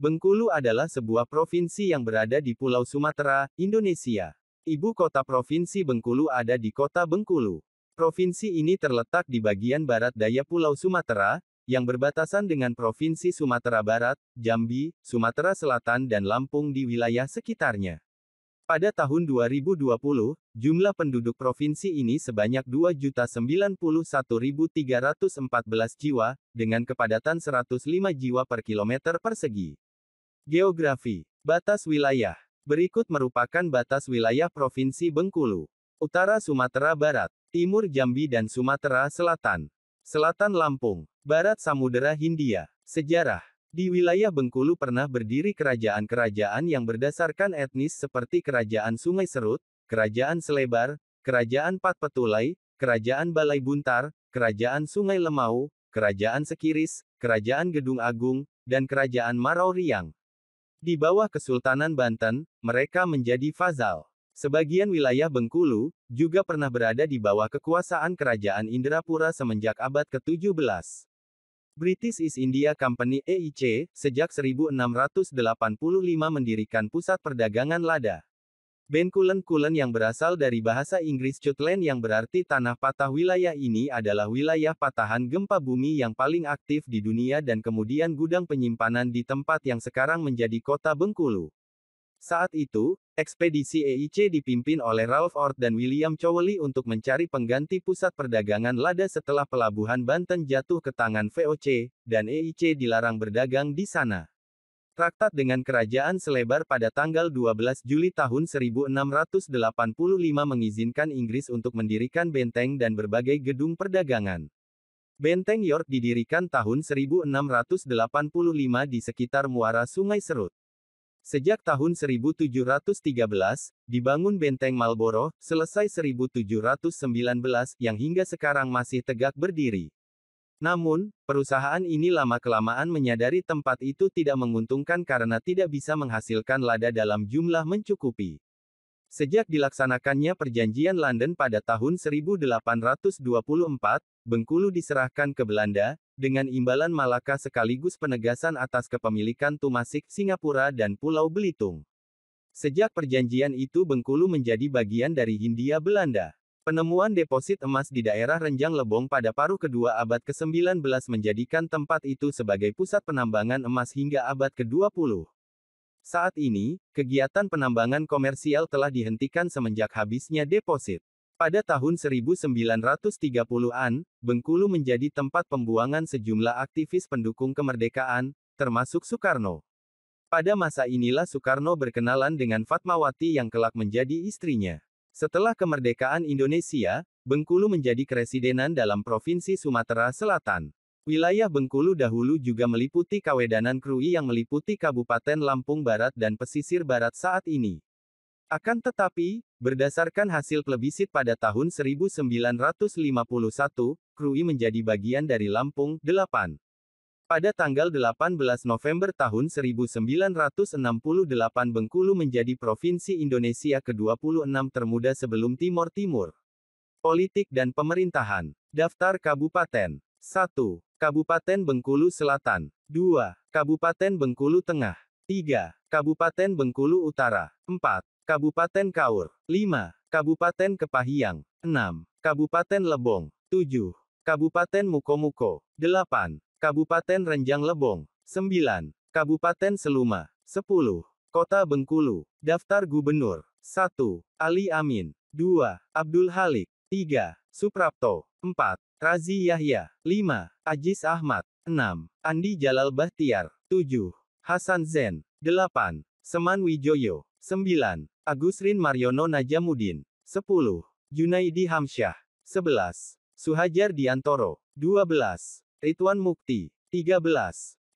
Bengkulu adalah sebuah provinsi yang berada di Pulau Sumatera, Indonesia. Ibu kota Provinsi Bengkulu ada di kota Bengkulu. Provinsi ini terletak di bagian barat daya Pulau Sumatera, yang berbatasan dengan Provinsi Sumatera Barat, Jambi, Sumatera Selatan dan Lampung di wilayah sekitarnya. Pada tahun 2020, jumlah penduduk provinsi ini sebanyak 2.091.314 jiwa, dengan kepadatan 105 jiwa per kilometer persegi. Geografi. Batas wilayah. Berikut merupakan batas wilayah Provinsi Bengkulu. Utara Sumatera Barat, Timur Jambi dan Sumatera Selatan. Selatan Lampung, Barat Samudera Hindia. Sejarah. Di wilayah Bengkulu pernah berdiri kerajaan-kerajaan yang berdasarkan etnis seperti Kerajaan Sungai Serut, Kerajaan Selebar, Kerajaan Pat Petulai, Kerajaan Balai Buntar, Kerajaan Sungai Lemau, Kerajaan Sekiris, Kerajaan Gedung Agung, dan Kerajaan Marau Riang. Di bawah Kesultanan Banten, mereka menjadi fazal. Sebagian wilayah Bengkulu juga pernah berada di bawah kekuasaan Kerajaan Indrapura semenjak abad ke-17. British East India Company EIC sejak 1685 mendirikan pusat perdagangan lada. Kulen kulen yang berasal dari bahasa Inggris Jutland yang berarti tanah patah wilayah ini adalah wilayah patahan gempa bumi yang paling aktif di dunia dan kemudian gudang penyimpanan di tempat yang sekarang menjadi kota Bengkulu. Saat itu, ekspedisi EIC dipimpin oleh Ralph Ort dan William Cowley untuk mencari pengganti pusat perdagangan lada setelah pelabuhan Banten jatuh ke tangan VOC, dan EIC dilarang berdagang di sana. Traktat dengan Kerajaan Selebar pada tanggal 12 Juli tahun 1685 mengizinkan Inggris untuk mendirikan benteng dan berbagai gedung perdagangan. Benteng York didirikan tahun 1685 di sekitar muara Sungai Serut. Sejak tahun 1713, dibangun Benteng Marlborough, selesai 1719 yang hingga sekarang masih tegak berdiri. Namun, perusahaan ini lama-kelamaan menyadari tempat itu tidak menguntungkan karena tidak bisa menghasilkan lada dalam jumlah mencukupi. Sejak dilaksanakannya perjanjian London pada tahun 1824, Bengkulu diserahkan ke Belanda, dengan imbalan Malaka sekaligus penegasan atas kepemilikan Tumasik, Singapura dan Pulau Belitung. Sejak perjanjian itu Bengkulu menjadi bagian dari Hindia Belanda. Penemuan deposit emas di daerah Renjang Lebong pada paruh kedua abad ke-19 menjadikan tempat itu sebagai pusat penambangan emas hingga abad ke-20. Saat ini, kegiatan penambangan komersial telah dihentikan semenjak habisnya deposit. Pada tahun 1930-an, Bengkulu menjadi tempat pembuangan sejumlah aktivis pendukung kemerdekaan, termasuk Soekarno. Pada masa inilah Soekarno berkenalan dengan Fatmawati yang kelak menjadi istrinya. Setelah kemerdekaan Indonesia, Bengkulu menjadi keresidenan dalam Provinsi Sumatera Selatan. Wilayah Bengkulu dahulu juga meliputi Kawedanan Krui yang meliputi Kabupaten Lampung Barat dan pesisir barat saat ini. Akan tetapi, berdasarkan hasil plebisit pada tahun 1951, Krui menjadi bagian dari Lampung 8. Pada tanggal 18 November tahun 1968 Bengkulu menjadi provinsi Indonesia ke-26 termuda sebelum Timor Timur. Politik dan Pemerintahan. Daftar Kabupaten. 1. Kabupaten Bengkulu Selatan. 2. Kabupaten Bengkulu Tengah. 3. Kabupaten Bengkulu Utara. 4. Kabupaten Kaur. 5. Kabupaten Kepahiang. 6. Kabupaten Lebong. 7. Kabupaten Mukomuko. 8. Kabupaten Renjang Lebong, 9. Kabupaten Seluma, 10. Kota Bengkulu, Daftar Gubernur, 1. Ali Amin, 2. Abdul Halik, 3. Suprapto, 4. Razi Yahya, 5. Ajis Ahmad, 6. Andi Jalal Bahtiar, 7. Hasan Zen, 8. Seman Wijoyo, 9. Agusrin Mariono Najamudin, 10. Junaidi Hamsyah, 11. Suhajar Diantoro, 12. Rituan Mukti, 13.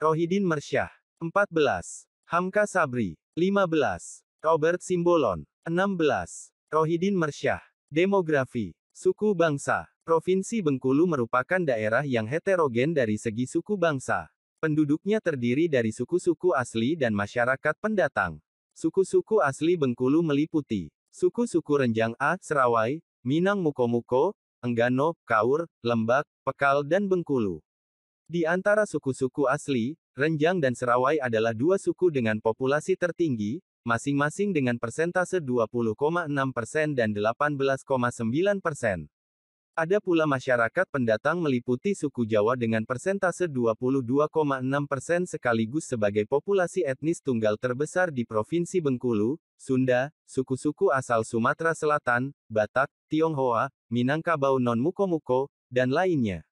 Rohidin Mersyah, 14. Hamka Sabri, 15. Robert Simbolon, 16. Rohidin Mersyah. Demografi, suku bangsa. Provinsi Bengkulu merupakan daerah yang heterogen dari segi suku bangsa. Penduduknya terdiri dari suku-suku asli dan masyarakat pendatang. Suku-suku asli Bengkulu meliputi suku-suku Renjang A, Serawai, Minang Mukomuko, Enggano, Kaur, Lembak, Pekal dan Bengkulu. Di antara suku-suku asli, Renjang dan Serawai adalah dua suku dengan populasi tertinggi, masing-masing dengan persentase 20,6 persen dan 18,9 persen. Ada pula masyarakat pendatang meliputi suku Jawa dengan persentase 22,6 persen sekaligus sebagai populasi etnis tunggal terbesar di Provinsi Bengkulu, Sunda, suku-suku asal Sumatera Selatan, Batak, Tionghoa, Minangkabau non Mukomuko, dan lainnya.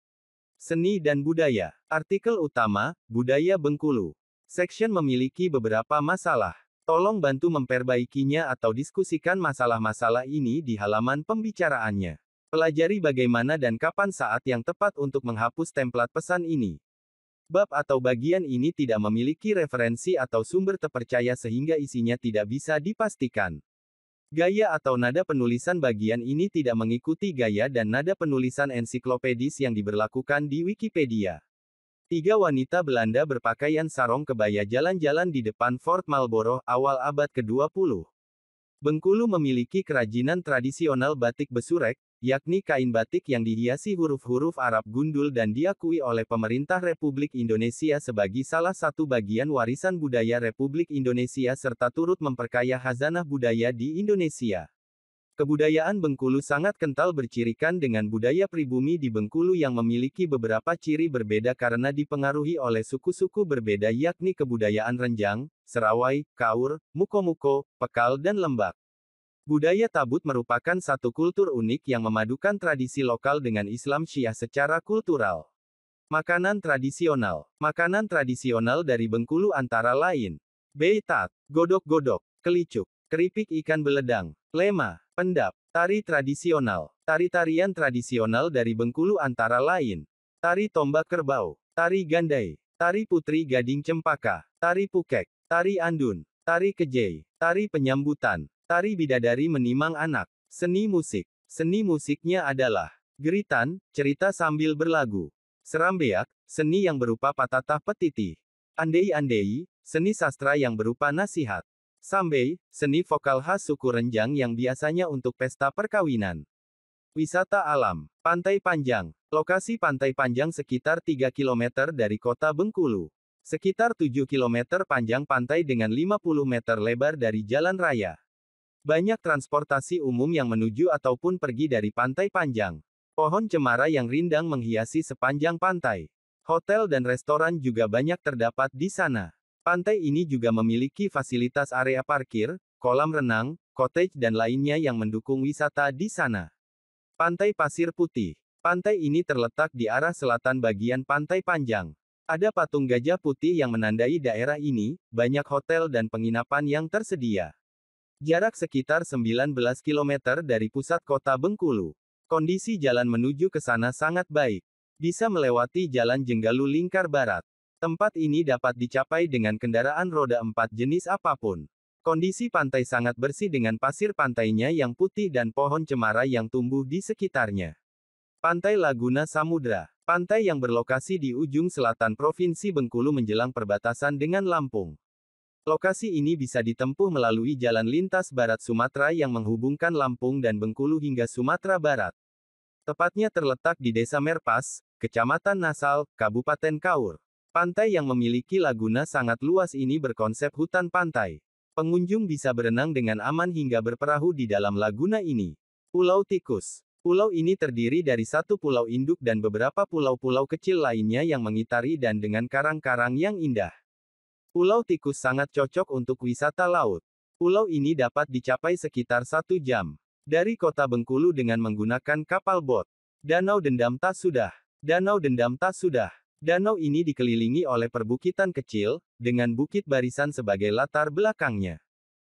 Seni dan Budaya. Artikel utama, Budaya Bengkulu. Section memiliki beberapa masalah. Tolong bantu memperbaikinya atau diskusikan masalah-masalah ini di halaman pembicaraannya. Pelajari bagaimana dan kapan saat yang tepat untuk menghapus template pesan ini. Bab atau bagian ini tidak memiliki referensi atau sumber terpercaya sehingga isinya tidak bisa dipastikan. Gaya atau nada penulisan bagian ini tidak mengikuti gaya dan nada penulisan ensiklopedis yang diberlakukan di Wikipedia. Tiga wanita Belanda berpakaian sarong kebaya jalan-jalan di depan Fort Marlborough awal abad ke-20. Bengkulu memiliki kerajinan tradisional batik besurek, yakni kain batik yang dihiasi huruf-huruf Arab gundul dan diakui oleh pemerintah Republik Indonesia sebagai salah satu bagian warisan budaya Republik Indonesia serta turut memperkaya hazanah budaya di Indonesia. Kebudayaan Bengkulu sangat kental bercirikan dengan budaya pribumi di Bengkulu yang memiliki beberapa ciri berbeda karena dipengaruhi oleh suku-suku berbeda yakni kebudayaan Renjang, Serawai, Kaur, Mukomuko, Pekal dan Lembak. Budaya tabut merupakan satu kultur unik yang memadukan tradisi lokal dengan Islam Syiah secara kultural. Makanan tradisional. Makanan tradisional dari Bengkulu antara lain. Beitat, godok-godok, kelicuk, keripik ikan beledang, lema, pendap, tari tradisional. Tari-tarian tradisional dari Bengkulu antara lain. Tari tombak kerbau, tari gandai, tari putri gading cempaka, tari pukek, tari andun, tari kejei, tari penyambutan, Tari bidadari menimang anak. Seni musik. Seni musiknya adalah geritan, cerita sambil berlagu. Serambeak, seni yang berupa patatah petiti. Andei-andei, seni sastra yang berupa nasihat. Sambei, seni vokal khas suku Renjang yang biasanya untuk pesta perkawinan. Wisata alam, Pantai Panjang. Lokasi Pantai Panjang sekitar 3 km dari kota Bengkulu. Sekitar 7 km panjang pantai dengan 50 meter lebar dari jalan raya. Banyak transportasi umum yang menuju ataupun pergi dari pantai panjang. Pohon cemara yang rindang menghiasi sepanjang pantai. Hotel dan restoran juga banyak terdapat di sana. Pantai ini juga memiliki fasilitas area parkir, kolam renang, cottage dan lainnya yang mendukung wisata di sana. Pantai Pasir Putih. Pantai ini terletak di arah selatan bagian Pantai Panjang. Ada patung gajah putih yang menandai daerah ini, banyak hotel dan penginapan yang tersedia. Jarak sekitar 19 km dari pusat kota Bengkulu. Kondisi jalan menuju ke sana sangat baik. Bisa melewati jalan Jenggalu Lingkar Barat. Tempat ini dapat dicapai dengan kendaraan roda empat jenis apapun. Kondisi pantai sangat bersih dengan pasir pantainya yang putih dan pohon cemara yang tumbuh di sekitarnya. Pantai Laguna Samudra. Pantai yang berlokasi di ujung selatan Provinsi Bengkulu menjelang perbatasan dengan Lampung. Lokasi ini bisa ditempuh melalui jalan lintas barat Sumatera yang menghubungkan Lampung dan Bengkulu hingga Sumatera Barat. Tepatnya terletak di Desa Merpas, Kecamatan Nasal, Kabupaten Kaur. Pantai yang memiliki laguna sangat luas ini berkonsep hutan pantai. Pengunjung bisa berenang dengan aman hingga berperahu di dalam laguna ini. Pulau Tikus Pulau ini terdiri dari satu pulau induk dan beberapa pulau-pulau kecil lainnya yang mengitari dan dengan karang-karang yang indah. Pulau Tikus sangat cocok untuk wisata laut. Pulau ini dapat dicapai sekitar satu jam. Dari kota Bengkulu dengan menggunakan kapal bot. Danau Dendam Tak Sudah. Danau Dendam Tak Sudah. Danau ini dikelilingi oleh perbukitan kecil, dengan bukit barisan sebagai latar belakangnya.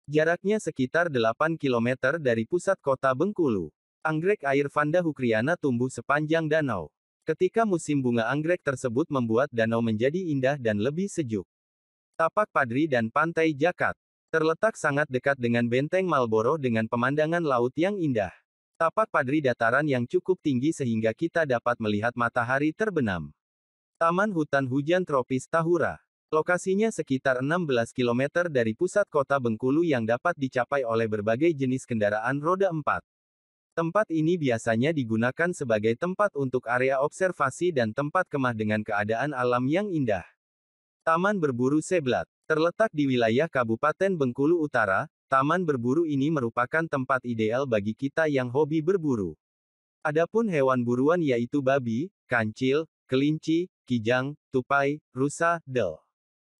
Jaraknya sekitar 8 km dari pusat kota Bengkulu. Anggrek air Vanda Hukriana tumbuh sepanjang danau. Ketika musim bunga anggrek tersebut membuat danau menjadi indah dan lebih sejuk. Tapak Padri dan Pantai Jakat. Terletak sangat dekat dengan Benteng Malboro dengan pemandangan laut yang indah. Tapak Padri dataran yang cukup tinggi sehingga kita dapat melihat matahari terbenam. Taman Hutan Hujan Tropis Tahura. Lokasinya sekitar 16 km dari pusat kota Bengkulu yang dapat dicapai oleh berbagai jenis kendaraan roda 4. Tempat ini biasanya digunakan sebagai tempat untuk area observasi dan tempat kemah dengan keadaan alam yang indah. Taman Berburu Seblat Terletak di wilayah Kabupaten Bengkulu Utara, taman berburu ini merupakan tempat ideal bagi kita yang hobi berburu. Adapun hewan buruan yaitu babi, kancil, kelinci, kijang, tupai, rusa, del.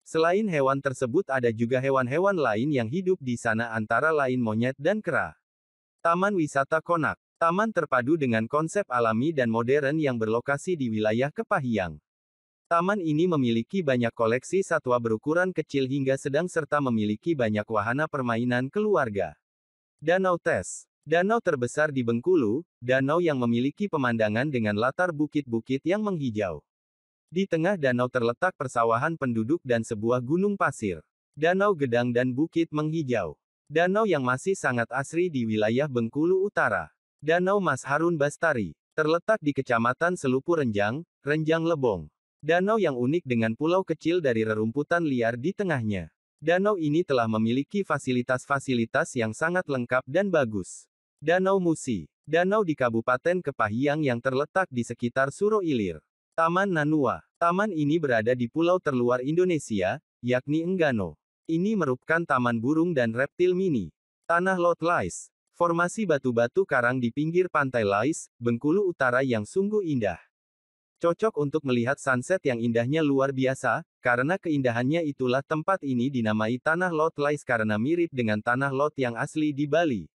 Selain hewan tersebut ada juga hewan-hewan lain yang hidup di sana antara lain monyet dan kera. Taman Wisata Konak Taman terpadu dengan konsep alami dan modern yang berlokasi di wilayah Kepahiang. Taman ini memiliki banyak koleksi satwa berukuran kecil hingga sedang serta memiliki banyak wahana permainan keluarga. Danau Tes Danau terbesar di Bengkulu, danau yang memiliki pemandangan dengan latar bukit-bukit yang menghijau. Di tengah danau terletak persawahan penduduk dan sebuah gunung pasir. Danau Gedang dan bukit menghijau. Danau yang masih sangat asri di wilayah Bengkulu Utara. Danau Mas Harun Bastari, terletak di Kecamatan Selupu Renjang, Renjang Lebong. Danau yang unik dengan pulau kecil dari rerumputan liar di tengahnya. Danau ini telah memiliki fasilitas-fasilitas yang sangat lengkap dan bagus. Danau Musi. Danau di Kabupaten Kepahiang yang terletak di sekitar Suro Ilir. Taman Nanua. Taman ini berada di pulau terluar Indonesia, yakni Enggano. Ini merupakan taman burung dan reptil mini. Tanah Lot Lais. Formasi batu-batu karang di pinggir pantai Lais, Bengkulu Utara yang sungguh indah. Cocok untuk melihat sunset yang indahnya luar biasa, karena keindahannya itulah tempat ini dinamai Tanah Lot Lais karena mirip dengan Tanah Lot yang asli di Bali.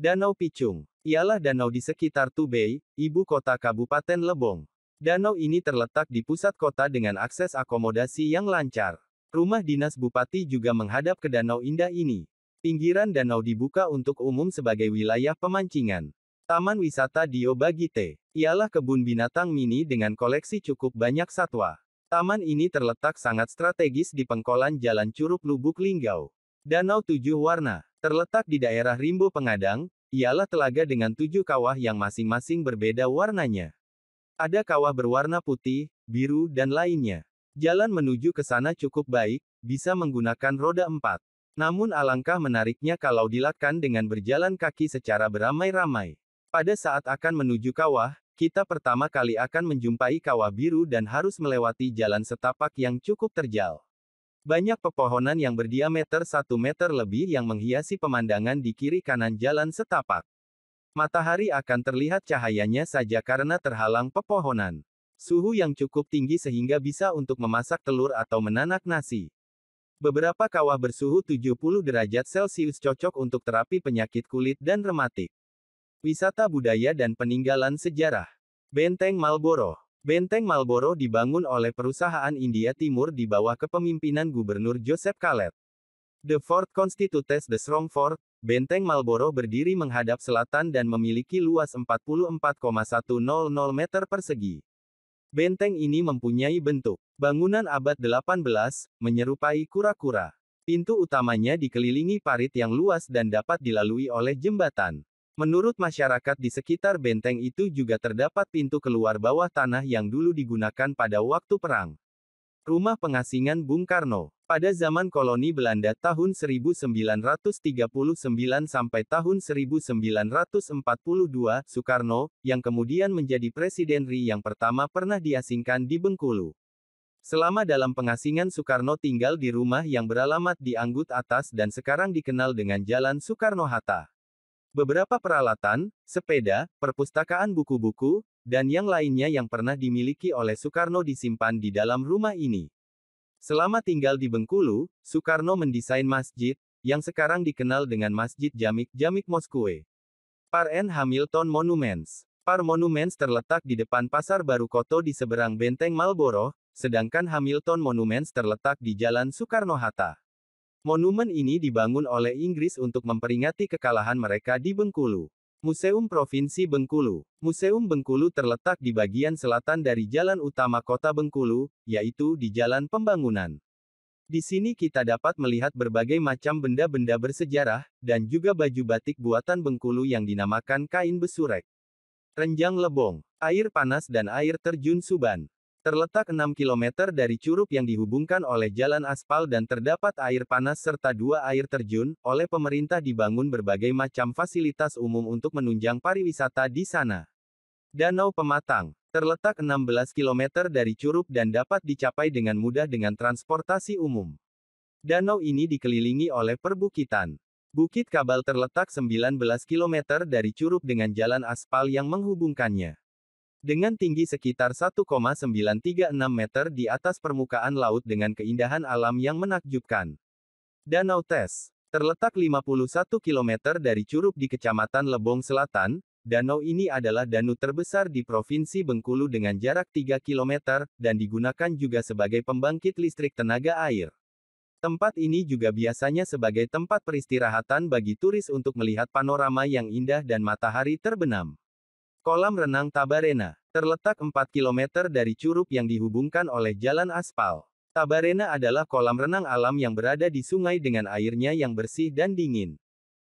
Danau Picung ialah danau di sekitar Tubei, ibu kota Kabupaten Lebong. Danau ini terletak di pusat kota dengan akses akomodasi yang lancar. Rumah dinas bupati juga menghadap ke danau indah ini. Pinggiran danau dibuka untuk umum sebagai wilayah pemancingan. Taman Wisata Dio Bagite ialah kebun binatang mini dengan koleksi cukup banyak satwa. Taman ini terletak sangat strategis di pengkolan Jalan Curug Lubuk Linggau. Danau Tujuh Warna, terletak di daerah Rimbo Pengadang, ialah telaga dengan tujuh kawah yang masing-masing berbeda warnanya. Ada kawah berwarna putih, biru dan lainnya. Jalan menuju ke sana cukup baik, bisa menggunakan roda empat. Namun alangkah menariknya kalau dilakukan dengan berjalan kaki secara beramai-ramai. Pada saat akan menuju kawah, kita pertama kali akan menjumpai kawah biru dan harus melewati jalan setapak yang cukup terjal. Banyak pepohonan yang berdiameter 1 meter lebih yang menghiasi pemandangan di kiri kanan jalan setapak. Matahari akan terlihat cahayanya saja karena terhalang pepohonan. Suhu yang cukup tinggi sehingga bisa untuk memasak telur atau menanak nasi. Beberapa kawah bersuhu 70 derajat Celcius cocok untuk terapi penyakit kulit dan rematik. Wisata budaya dan peninggalan sejarah. Benteng Malboro. Benteng Malboro dibangun oleh perusahaan India Timur di bawah kepemimpinan Gubernur Joseph Khaled. The fort constitutes the strong fort. Benteng Malboro berdiri menghadap selatan dan memiliki luas 44,100 meter persegi. Benteng ini mempunyai bentuk bangunan abad 18, menyerupai kura-kura. Pintu utamanya dikelilingi parit yang luas dan dapat dilalui oleh jembatan. Menurut masyarakat di sekitar benteng itu juga terdapat pintu keluar bawah tanah yang dulu digunakan pada waktu perang. Rumah pengasingan Bung Karno. Pada zaman koloni Belanda tahun 1939 sampai tahun 1942, Soekarno, yang kemudian menjadi Presiden RI yang pertama pernah diasingkan di Bengkulu. Selama dalam pengasingan Soekarno tinggal di rumah yang beralamat di Anggut Atas dan sekarang dikenal dengan Jalan Soekarno-Hatta. Beberapa peralatan, sepeda, perpustakaan buku-buku, dan yang lainnya yang pernah dimiliki oleh Soekarno disimpan di dalam rumah ini. Selama tinggal di Bengkulu, Soekarno mendesain masjid, yang sekarang dikenal dengan Masjid Jamik Jamik Moskwe. Par N. Hamilton Monuments. Par Monuments terletak di depan Pasar Baru Koto di seberang Benteng Malboro, sedangkan Hamilton Monuments terletak di Jalan Soekarno-Hatta. Monumen ini dibangun oleh Inggris untuk memperingati kekalahan mereka di Bengkulu. Museum Provinsi Bengkulu Museum Bengkulu terletak di bagian selatan dari jalan utama kota Bengkulu, yaitu di Jalan Pembangunan. Di sini kita dapat melihat berbagai macam benda-benda bersejarah, dan juga baju batik buatan Bengkulu yang dinamakan kain besurek. Renjang Lebong, air panas dan air terjun Suban. Terletak 6 km dari curug yang dihubungkan oleh jalan aspal dan terdapat air panas serta dua air terjun, oleh pemerintah dibangun berbagai macam fasilitas umum untuk menunjang pariwisata di sana. Danau Pematang terletak 16 km dari curug dan dapat dicapai dengan mudah dengan transportasi umum. Danau ini dikelilingi oleh perbukitan. Bukit Kabal terletak 19 km dari curug dengan jalan aspal yang menghubungkannya. Dengan tinggi sekitar 1,936 meter di atas permukaan laut dengan keindahan alam yang menakjubkan. Danau Tes terletak 51 km dari Curup di Kecamatan Lebong Selatan. Danau ini adalah danau terbesar di Provinsi Bengkulu dengan jarak 3 km, dan digunakan juga sebagai pembangkit listrik tenaga air. Tempat ini juga biasanya sebagai tempat peristirahatan bagi turis untuk melihat panorama yang indah dan matahari terbenam. Kolam renang Tabarena terletak 4 km dari curug yang dihubungkan oleh jalan aspal. Tabarena adalah kolam renang alam yang berada di sungai dengan airnya yang bersih dan dingin.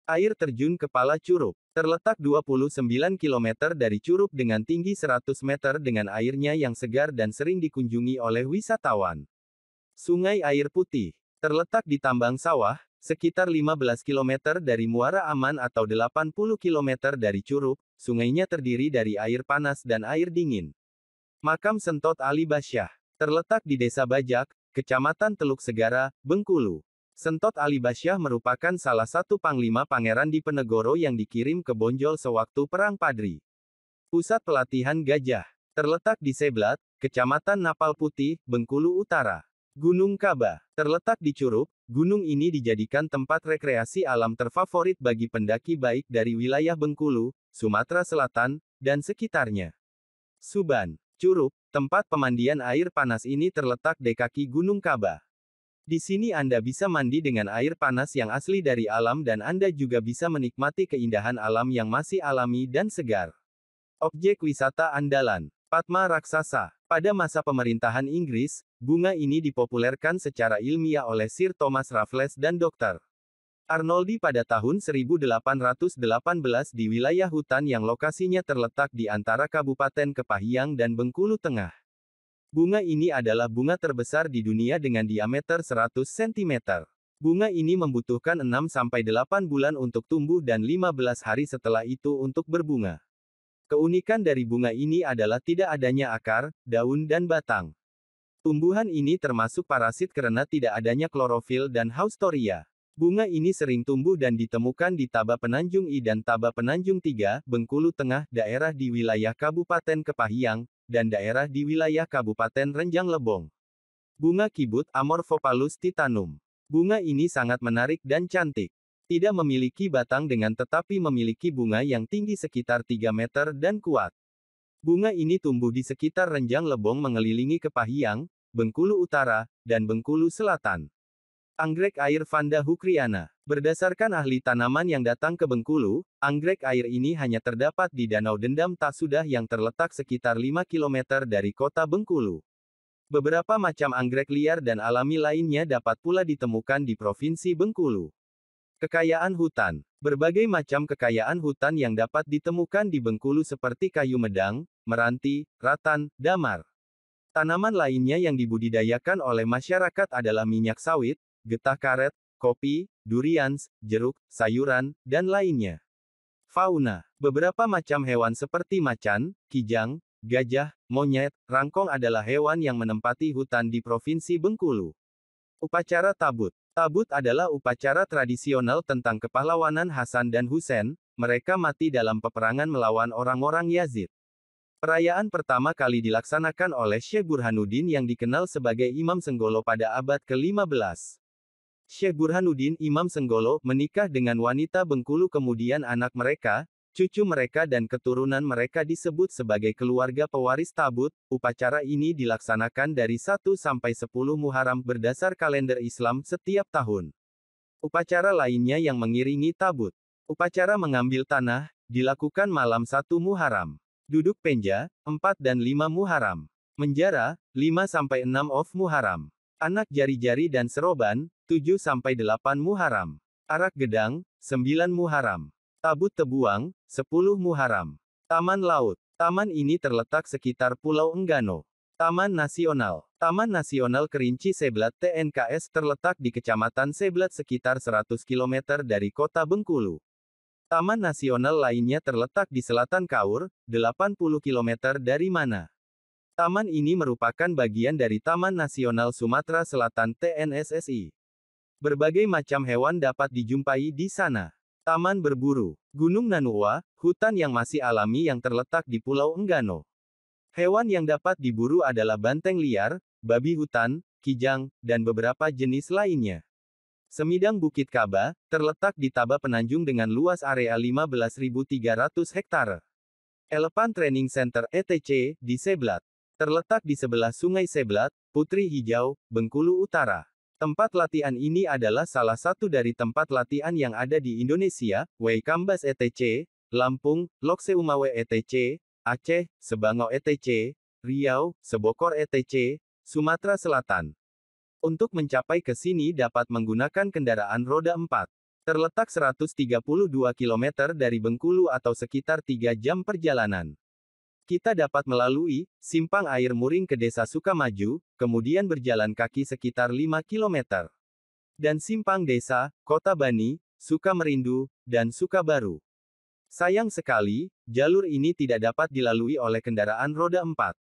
Air terjun kepala curug terletak 29 km dari curug dengan tinggi 100 meter dengan airnya yang segar dan sering dikunjungi oleh wisatawan. Sungai Air Putih terletak di tambang sawah, sekitar 15 km dari Muara Aman atau 80 km dari curug, Sungainya terdiri dari air panas dan air dingin. Makam Sentot Ali Basyah terletak di Desa Bajak, Kecamatan Teluk Segara, Bengkulu. Sentot Ali Basyah merupakan salah satu panglima pangeran di Penegoro yang dikirim ke Bonjol sewaktu Perang Padri. Pusat pelatihan gajah terletak di Seblat, Kecamatan Napal Putih, Bengkulu Utara. Gunung Kaba, terletak di Curug, gunung ini dijadikan tempat rekreasi alam terfavorit bagi pendaki baik dari wilayah Bengkulu, Sumatera Selatan, dan sekitarnya. Suban, Curug, tempat pemandian air panas ini terletak di kaki Gunung Kaba. Di sini Anda bisa mandi dengan air panas yang asli dari alam dan Anda juga bisa menikmati keindahan alam yang masih alami dan segar. Objek wisata andalan, Padma Raksasa. Pada masa pemerintahan Inggris, Bunga ini dipopulerkan secara ilmiah oleh Sir Thomas Raffles dan Dr. Arnoldi pada tahun 1818 di wilayah hutan yang lokasinya terletak di antara Kabupaten Kepahiang dan Bengkulu Tengah. Bunga ini adalah bunga terbesar di dunia dengan diameter 100 cm. Bunga ini membutuhkan 6-8 bulan untuk tumbuh dan 15 hari setelah itu untuk berbunga. Keunikan dari bunga ini adalah tidak adanya akar, daun dan batang. Tumbuhan ini termasuk parasit karena tidak adanya klorofil dan haustoria. Bunga ini sering tumbuh dan ditemukan di Taba Penanjung I dan Taba Penanjung III, Bengkulu Tengah, daerah di wilayah Kabupaten Kepahiang, dan daerah di wilayah Kabupaten Renjang Lebong. Bunga kibut Amorphopalus titanum. Bunga ini sangat menarik dan cantik. Tidak memiliki batang dengan tetapi memiliki bunga yang tinggi sekitar 3 meter dan kuat. Bunga ini tumbuh di sekitar Renjang Lebong mengelilingi Kepahiang, Bengkulu Utara, dan Bengkulu Selatan. Anggrek air Vanda hukriana. Berdasarkan ahli tanaman yang datang ke Bengkulu, anggrek air ini hanya terdapat di Danau Dendam Tasudah yang terletak sekitar 5 km dari kota Bengkulu. Beberapa macam anggrek liar dan alami lainnya dapat pula ditemukan di Provinsi Bengkulu. Kekayaan hutan. Berbagai macam kekayaan hutan yang dapat ditemukan di Bengkulu seperti kayu medang, meranti, ratan, damar. Tanaman lainnya yang dibudidayakan oleh masyarakat adalah minyak sawit, getah karet, kopi, durians, jeruk, sayuran, dan lainnya. Fauna Beberapa macam hewan seperti macan, kijang, gajah, monyet, rangkong adalah hewan yang menempati hutan di Provinsi Bengkulu. Upacara Tabut Tabut adalah upacara tradisional tentang kepahlawanan Hasan dan Husain, mereka mati dalam peperangan melawan orang-orang Yazid. Perayaan pertama kali dilaksanakan oleh Syekh Burhanuddin yang dikenal sebagai Imam Senggolo pada abad ke-15. Syekh Burhanuddin Imam Senggolo menikah dengan wanita Bengkulu kemudian anak mereka, cucu mereka dan keturunan mereka disebut sebagai keluarga pewaris tabut. Upacara ini dilaksanakan dari 1 sampai 10 Muharram berdasar kalender Islam setiap tahun. Upacara lainnya yang mengiringi tabut. Upacara mengambil tanah dilakukan malam 1 Muharram. Duduk penja, 4 dan 5 Muharam. Menjara, 5-6 of Muharam. Anak jari-jari dan seroban, 7-8 Muharam. Arak gedang, 9 Muharam. Tabut tebuang, 10 Muharam. Taman laut. Taman ini terletak sekitar Pulau Enggano. Taman Nasional. Taman Nasional Kerinci Seblat TNKS terletak di Kecamatan Seblat sekitar 100 km dari kota Bengkulu. Taman nasional lainnya terletak di selatan Kaur, 80 km dari mana. Taman ini merupakan bagian dari Taman Nasional Sumatera Selatan TNSSI. Berbagai macam hewan dapat dijumpai di sana. Taman berburu, Gunung Nanua, hutan yang masih alami yang terletak di Pulau Enggano. Hewan yang dapat diburu adalah banteng liar, babi hutan, kijang, dan beberapa jenis lainnya. Semidang Bukit Kaba, terletak di Taba Penanjung dengan luas area 15.300 hektare. Elepan Training Center ETC, di Seblat. Terletak di sebelah Sungai Seblat, Putri Hijau, Bengkulu Utara. Tempat latihan ini adalah salah satu dari tempat latihan yang ada di Indonesia, Waikambas ETC, Lampung, Lokseumawe ETC, Aceh, Sebangau ETC, Riau, Sebokor ETC, Sumatera Selatan. Untuk mencapai ke sini dapat menggunakan kendaraan roda 4. Terletak 132 km dari Bengkulu atau sekitar 3 jam perjalanan. Kita dapat melalui simpang air muring ke Desa Sukamaju, kemudian berjalan kaki sekitar 5 km. Dan simpang desa, Kota Bani, Sukamerindu, dan Sukabaru. Sayang sekali, jalur ini tidak dapat dilalui oleh kendaraan roda 4.